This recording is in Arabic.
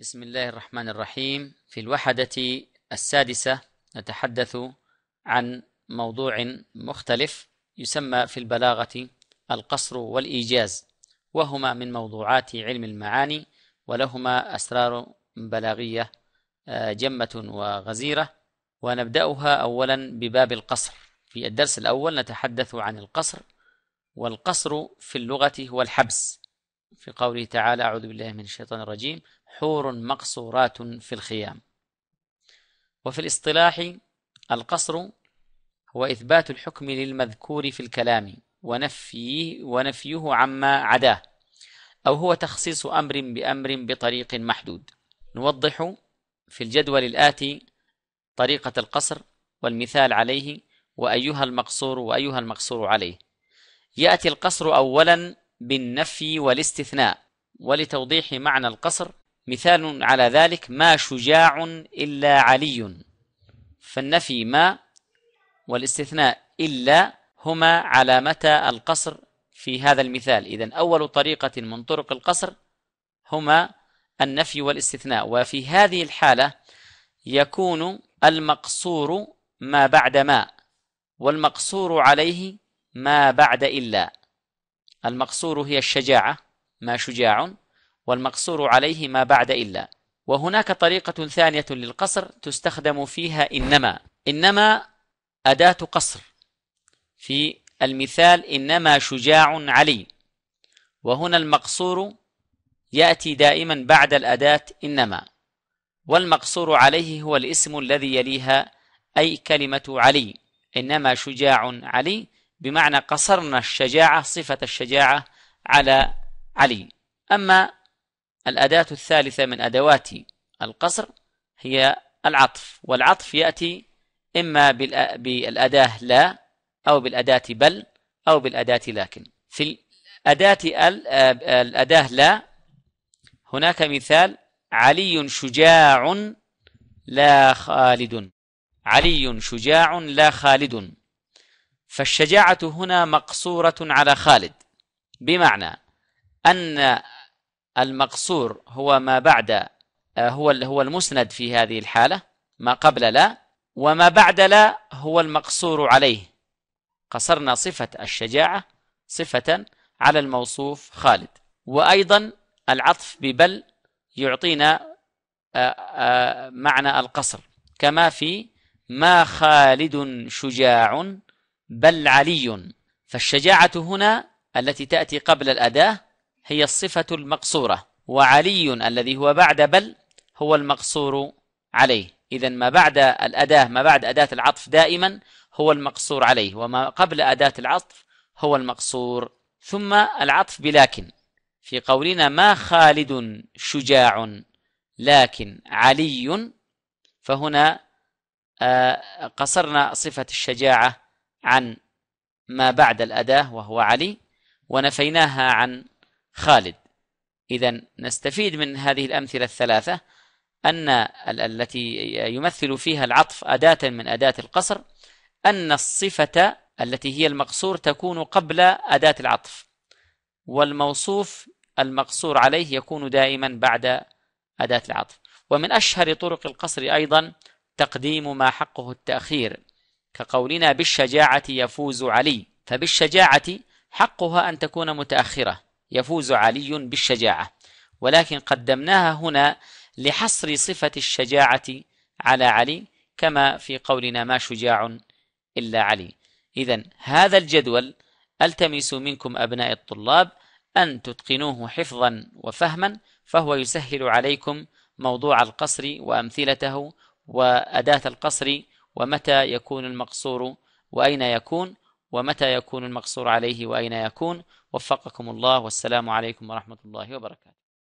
بسم الله الرحمن الرحيم في الوحدة السادسة نتحدث عن موضوع مختلف يسمى في البلاغة القصر والإيجاز وهما من موضوعات علم المعاني ولهما أسرار بلاغية آه، جمة وغزيرة ونبدأها أولا بباب القصر في الدرس الأول نتحدث عن القصر والقصر في اللغة هو الحبس في قوله تعالى أعوذ بالله من الشيطان الرجيم حور مقصورات في الخيام وفي الاصطلاح القصر هو إثبات الحكم للمذكور في الكلام ونفيه ونفيه عما عداه أو هو تخصيص أمر بأمر بطريق محدود نوضح في الجدول الآتي طريقة القصر والمثال عليه وأيها المقصور وأيها المقصور عليه يأتي القصر أولا بالنفي والاستثناء ولتوضيح معنى القصر مثال على ذلك ما شجاع إلا علي فالنفي ما والاستثناء إلا هما علامتا القصر في هذا المثال إذا أول طريقة من طرق القصر هما النفي والاستثناء وفي هذه الحالة يكون المقصور ما بعد ما والمقصور عليه ما بعد إلا المقصور هي الشجاعة ما شجاع والمقصور عليه ما بعد إلا وهناك طريقة ثانية للقصر تستخدم فيها إنما إنما أداة قصر في المثال إنما شجاع علي وهنا المقصور يأتي دائما بعد الأداة إنما والمقصور عليه هو الاسم الذي يليها أي كلمة علي إنما شجاع علي بمعنى قصرنا الشجاعة صفة الشجاعة على علي أما الأداة الثالثة من أدوات القصر هي العطف والعطف يأتي إما بالأداة لا أو بالأداة بل أو بالأداة لكن في الأداة الأداة لا هناك مثال علي شجاع لا خالد علي شجاع لا خالد فالشجاعة هنا مقصورة على خالد بمعنى أن المقصور هو ما بعد هو هو المسند في هذه الحالة ما قبل لا وما بعد لا هو المقصور عليه قصرنا صفة الشجاعة صفة على الموصوف خالد وأيضا العطف ببل يعطينا آه، آه، معنى القصر كما في ما خالد شجاع بل علي فالشجاعة هنا التي تأتي قبل الأداة هي الصفة المقصورة وعلي الذي هو بعد بل هو المقصور عليه إذا ما بعد الأداة ما بعد أداة العطف دائما هو المقصور عليه وما قبل أداة العطف هو المقصور ثم العطف بلكن في قولنا ما خالد شجاع لكن علي فهنا آه، قصرنا صفة الشجاعة عن ما بعد الأداة وهو علي ونفيناها عن خالد إذا نستفيد من هذه الأمثلة الثلاثة أن التي يمثل فيها العطف أداة من أداة القصر أن الصفة التي هي المقصور تكون قبل أداة العطف والموصوف المقصور عليه يكون دائما بعد أداة العطف ومن أشهر طرق القصر أيضا تقديم ما حقه التأخير كقولنا بالشجاعة يفوز علي فبالشجاعة حقها أن تكون متأخرة يفوز علي بالشجاعة ولكن قدمناها هنا لحصر صفة الشجاعة على علي كما في قولنا ما شجاع إلا علي إذا هذا الجدول التمس منكم أبناء الطلاب أن تتقنوه حفظا وفهما فهو يسهل عليكم موضوع القصر وأمثلته وأداة القصر ومتى يكون المقصور وأين يكون ومتى يكون المقصور عليه وأين يكون وفقكم الله والسلام عليكم ورحمة الله وبركاته